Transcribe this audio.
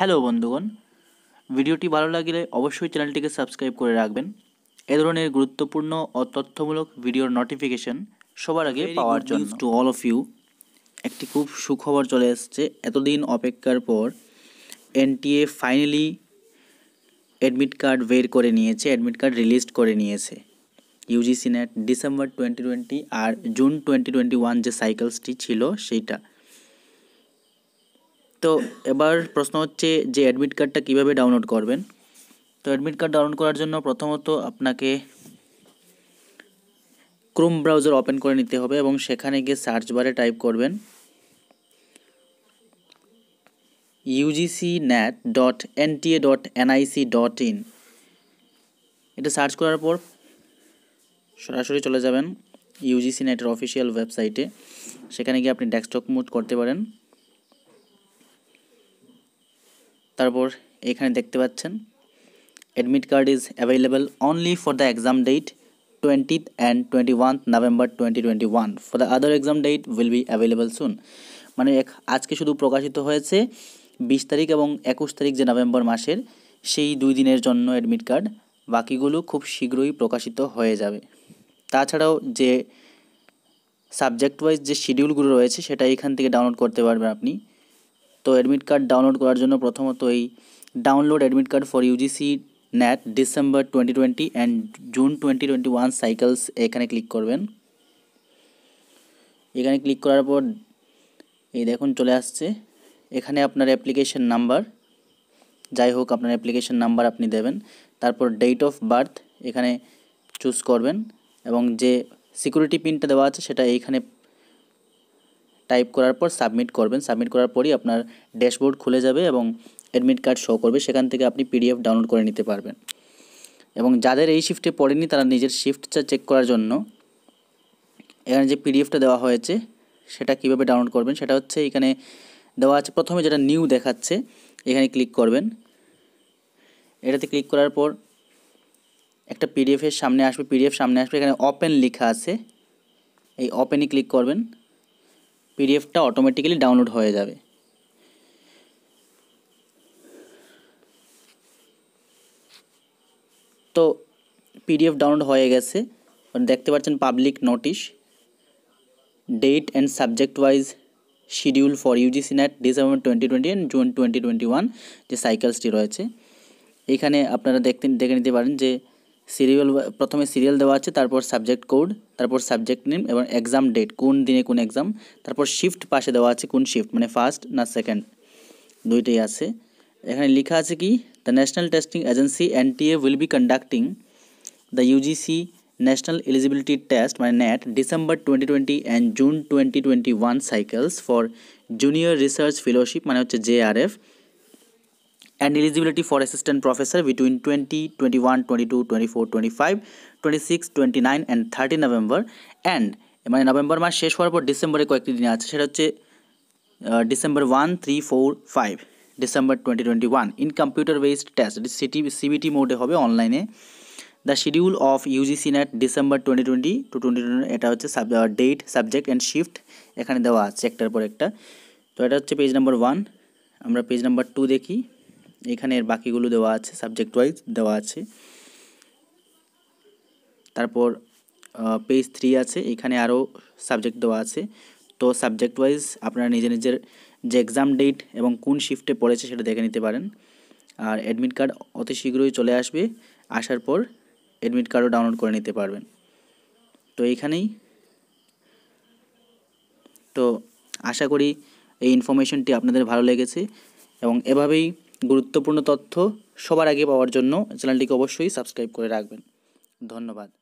hello বন্ধুগণ ভিডিওটি ভালো লাগলে অবশ্যই চ্যানেলটিকে সাবস্ক্রাইব করে রাখবেন এ ধরনের গুরুত্বপূর্ণ ও তথ্যমূলক ভিডিওর নোটিফিকেশন সবার আগে পাওয়ার জন্য টু অল অফ ইউ একটি খুব সুখবর চলে এসছে এতদিন অপেক্ষার পর এনটিএ ফাইনালি অ্যাডমিট কার্ড বের করে নিয়েছে অ্যাডমিট কার্ড রিলিজ করে নিয়েছে UGC NET December twenty twenty আর জুন টোয়েন্টি টোয়েন্টি ওয়ান যে সাইকেলসটি ছিল সেইটা তো এবার প্রশ্ন হচ্ছে যে অ্যাডমিট কার্ডটা কীভাবে ডাউনলোড করবেন তো অ্যাডমিট কার্ড ডাউনলোড করার জন্য প্রথমত আপনাকে ক্রোম ব্রাউজার ওপেন করে নিতে হবে এবং সেখানে গিয়ে সার্চ বারে টাইপ করবেন UGC NET dot NTA dot NIC dot in এটা সার্চ করার পর সরাসরি চলে যাবেন ইউজিসি নেটের অফিসিয়াল ওয়েবসাইটে সেখানে গিয়ে আপনি ডেস্কটপ মোড করতে পারেন তারপর এখানে দেখতে পাচ্ছেন admit card is available only for the exam date twentieth and twenty one November twenty twenty one for the other exam date will be available soon মানে এক আজকে শুধু প্রকাশিত হয়েছে বিশ তারিখ এবং একুশ তারিখ যে নভেম্বর মাসের সেই দুই দিনের জন্য অ্যাডমিট কার্ড বাকিগুলো খুব শীঘ্রই প্রকাশিত হয়ে যাবে তাছাড়াও যে সাবজেক্ট ওয়াইজ যে শিডিউলগুলো রয়েছে সেটা এখান থেকে ডাউনলোড করতে পারবেন আপনি তো অ্যাডমিট কার্ড ডাউনলোড করার জন্য প্রথমত এই download admit card for UGC NET December twenty twenty and June twenty twenty one cycles এখানে ক্লিক করবেন এখানে ক্লিক করার পর এই দেখুন চলে আসছে এখানে আপনার অ্যাপ্লিকেশান নাম্বার যাই হোক আপনার অ্যাপ্লিকেশন নাম্বার আপনি দেবেন তারপর ডেট অফ বার্থ এখানে চুজ করবেন এবং যে সিকিউরিটি পিনটা দেওয়া আছে সেটা এইখানে টাইপ করার পর সাবমিট করবেন সাবমিট করার পরই আপনার ড্যাশবোর্ড খুলে যাবে এবং অ্যাডমিট কার্ড শো করবে সেখান থেকে আপনি পিডিএফ ডাউনলোড করে নিতে পারবেন এবং যাদের এই শিফটে পড়েনি তারা নিজের শিফটটা চেক করার জন্য এখানে যে পিডিএফটা দেওয়া হয়েছে সেটা কিভাবে ডাউনলোড করবেন সেটা হচ্ছে এখানে দেওয়া আছে প্রথমে যেটা নিউ দেখাচ্ছে এখানে ক্লিক করবেন এটাতে ক্লিক করার পর একটা পিডিএফের সামনে আসবে পিডিএফ সামনে আসবে এখানে ওপেন লেখা আছে এই ওপেনই ক্লিক করবেন পিডিএফটা অটোমেটিক্যালি ডাউনলোড হয়ে যাবে তো পিডিএফ ডাউনলোড হয়ে গেছে দেখতে পাচ্ছেন public notice date and subject wise schedule for UGC NET December twenty twenty and June twenty twenty one যে সাইকেলসটি রয়েছে এখানে আপনারা দেখতে দেখে নিতে পারেন যে সিরিয়াল প্রথমে সিরিয়াল দেওয়া আছে তারপর সাবজেক্ট কোড তারপর সাবজেক্ট নেম এবং এক্সাম ডেট কোন দিনে কোন এক্সাম তারপর শিফট পাশে দেওয়া আছে কোন শিফট মানে ফার্স্ট না সেকেন্ড দুইটাই আছে এখানে লেখা আছে কি the National Testing Agency NTA will be conducting the UGC National Eligibility Test মানে NET December twenty twenty and June twenty twenty one cycles for junior research fellowship মানে হচ্ছে JRF and eligibility for assistant professor between 20, 21, 22, 24, 25, 26, 29 and 30 November and মানে নভেম্বর মাস শেষ হওয়ার পর ডিসেম্বরে কয়েকটি দিন আছে সেটা হচ্ছে December one three four five December twenty twenty one in computer based test CT CBT মোডে হবে অনলাইনে the schedule of UGC NET December twenty twenty to twenty twenty এটা হচ্ছে sub date subject and shift এখানে দেওয়া আছে একটার পর একটা তো এটা হচ্ছে পেজ নাম্বার ওয়ান আমরা পেজ নাম্বার টু দেখি এখানে এর বাকিগুলো দেওয়া আছে সাবজেক্ট ওয়াইজ দেওয়া আছে তারপর পেজ থ্রি আছে এখানে আরও সাবজেক্ট দেওয়া আছে তো সাবজেক্ট ওয়াইজ আপনারা নিজের নিজের যে এক্সাম ডেট এবং কোন শিফটে পড়েছে সেটা দেখে নিতে পারেন আর অ্যাডমিট কার্ড অতি শীঘ্রই চলে আসবে আসার পর অ্যাডমিট কার্ডও ডাউনলোড করে নিতে পারবেন তো এইখানেই তো আশা করি এই ইনফরমেশনটি আপনাদের ভালো লেগেছে এবং এভাবেই গুরুত্বপূর্ণ তথ্য সবার আগে পাওয়ার জন্য চ্যানেলটিকে অবশ্যই সাবস্ক্রাইব করে রাখবেন ধন্যবাদ